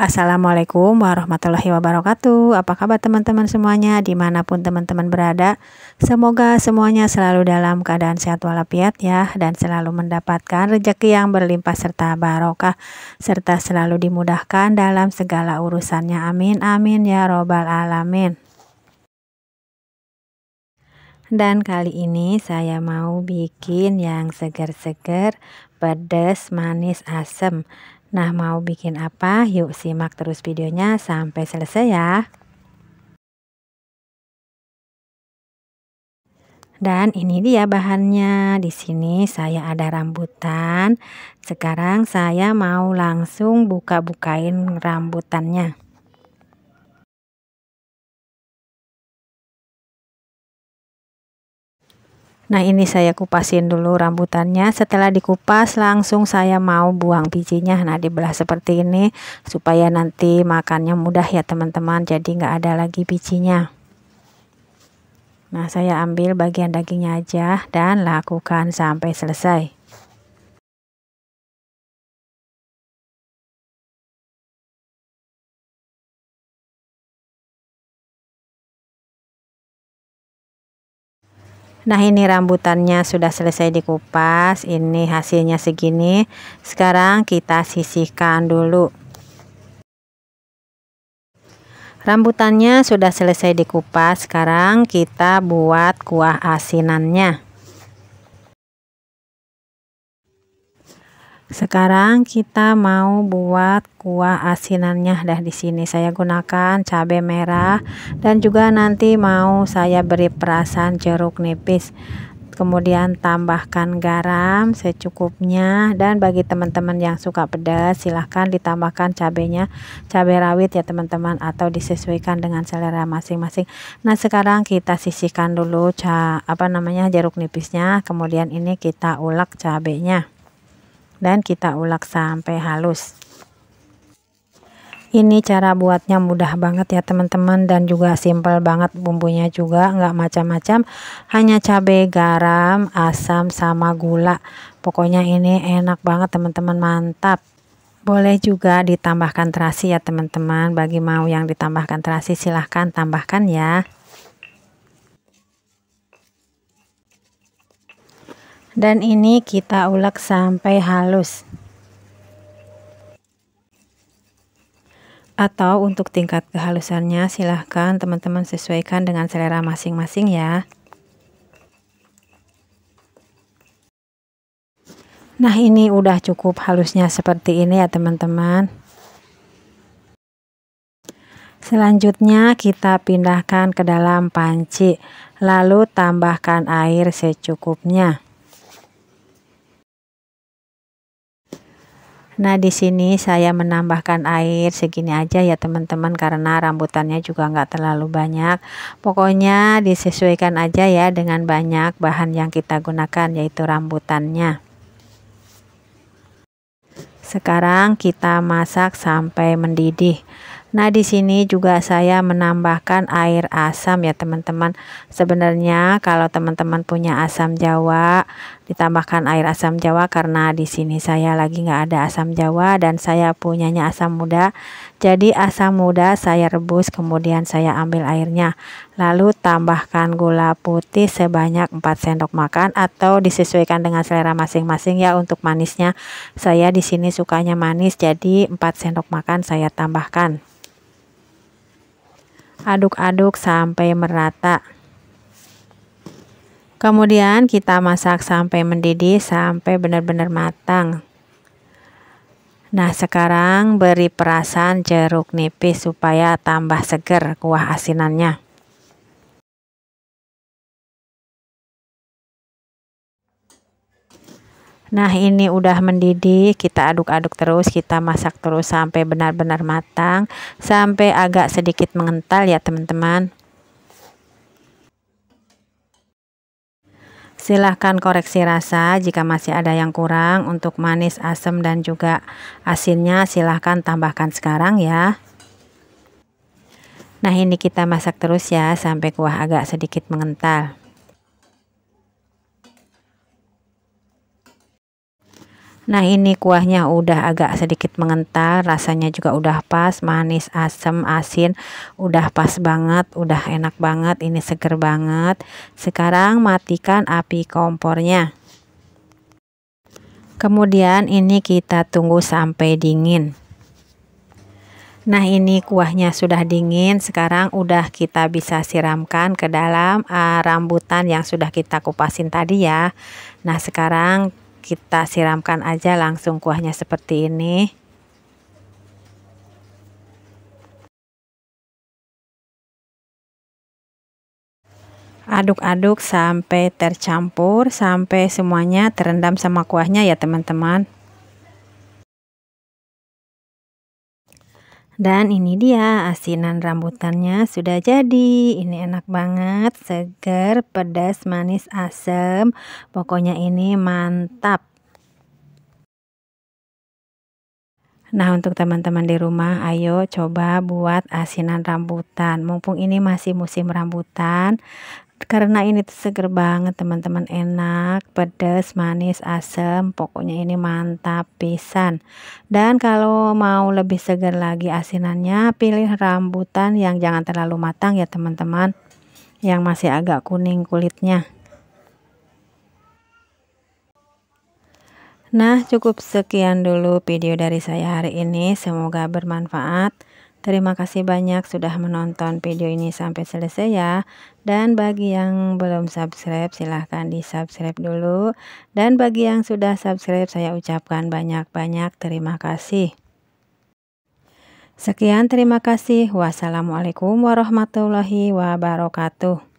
Assalamualaikum warahmatullahi wabarakatuh Apa kabar teman-teman semuanya Dimanapun teman-teman berada Semoga semuanya selalu dalam keadaan sehat walafiat ya Dan selalu mendapatkan rejeki yang berlimpah serta barokah Serta selalu dimudahkan dalam segala urusannya Amin amin ya robbal alamin dan kali ini saya mau bikin yang seger-seger pedas, manis, asem. Nah, mau bikin apa? Yuk simak terus videonya sampai selesai ya. Dan ini dia bahannya. Di sini saya ada rambutan. Sekarang saya mau langsung buka-bukain rambutannya. Nah ini saya kupasin dulu rambutannya Setelah dikupas langsung saya mau buang bijinya Nah dibelah seperti ini Supaya nanti makannya mudah ya teman-teman Jadi nggak ada lagi bijinya Nah saya ambil bagian dagingnya aja Dan lakukan sampai selesai Nah ini rambutannya sudah selesai dikupas Ini hasilnya segini Sekarang kita sisihkan dulu Rambutannya sudah selesai dikupas Sekarang kita buat kuah asinannya Sekarang kita mau buat kuah asinannya dah di sini. Saya gunakan cabai merah dan juga nanti mau saya beri perasan jeruk nipis. Kemudian tambahkan garam secukupnya dan bagi teman-teman yang suka pedas silahkan ditambahkan cabenya cabai rawit ya teman-teman atau disesuaikan dengan selera masing-masing. Nah sekarang kita sisihkan dulu ca apa namanya jeruk nipisnya kemudian ini kita ulek cabenya dan kita ulak sampai halus ini cara buatnya mudah banget ya teman-teman dan juga simple banget bumbunya juga nggak macam-macam hanya cabai garam asam sama gula pokoknya ini enak banget teman-teman mantap boleh juga ditambahkan terasi ya teman-teman bagi mau yang ditambahkan terasi silahkan tambahkan ya dan ini kita ulek sampai halus atau untuk tingkat kehalusannya silahkan teman-teman sesuaikan dengan selera masing-masing ya nah ini udah cukup halusnya seperti ini ya teman-teman Selanjutnya kita pindahkan ke dalam panci lalu tambahkan air secukupnya. Nah, di sini saya menambahkan air segini aja ya teman-teman karena rambutannya juga nggak terlalu banyak. Pokoknya disesuaikan aja ya dengan banyak bahan yang kita gunakan yaitu rambutannya. Sekarang kita masak sampai mendidih. Nah, di sini juga saya menambahkan air asam ya, teman-teman. Sebenarnya kalau teman-teman punya asam Jawa, ditambahkan air asam Jawa karena di sini saya lagi nggak ada asam Jawa dan saya punyanya asam muda. Jadi asam muda saya rebus kemudian saya ambil airnya. Lalu tambahkan gula putih sebanyak 4 sendok makan atau disesuaikan dengan selera masing-masing ya untuk manisnya. Saya di sini sukanya manis jadi 4 sendok makan saya tambahkan. Aduk-aduk sampai merata. Kemudian kita masak sampai mendidih sampai benar-benar matang. Nah sekarang beri perasan jeruk nipis supaya tambah segar kuah asinannya. Nah ini udah mendidih kita aduk-aduk terus kita masak terus sampai benar-benar matang sampai agak sedikit mengental ya teman-teman Silahkan koreksi rasa jika masih ada yang kurang untuk manis, asam, dan juga asinnya silahkan tambahkan sekarang ya. Nah ini kita masak terus ya sampai kuah agak sedikit mengental. Nah ini kuahnya udah agak sedikit mengental rasanya juga udah pas manis asam asin udah pas banget udah enak banget ini seger banget sekarang matikan api kompornya kemudian ini kita tunggu sampai dingin Nah ini kuahnya sudah dingin sekarang udah kita bisa siramkan ke dalam uh, rambutan yang sudah kita kupasin tadi ya Nah sekarang kita siramkan aja langsung kuahnya seperti ini aduk-aduk sampai tercampur sampai semuanya terendam sama kuahnya ya teman-teman Dan ini dia asinan rambutannya sudah jadi. Ini enak banget, segar, pedas, manis, asem Pokoknya ini mantap. Nah untuk teman-teman di rumah ayo coba buat asinan rambutan Mumpung ini masih musim rambutan karena ini seger banget teman-teman enak pedas manis asem pokoknya ini mantap pisan dan kalau mau lebih segar lagi asinannya pilih rambutan yang jangan terlalu matang ya teman-teman yang masih agak kuning kulitnya Nah cukup sekian dulu video dari saya hari ini semoga bermanfaat Terima kasih banyak sudah menonton video ini sampai selesai ya. Dan bagi yang belum subscribe silahkan di subscribe dulu. Dan bagi yang sudah subscribe saya ucapkan banyak-banyak terima kasih. Sekian terima kasih. Wassalamualaikum warahmatullahi wabarakatuh.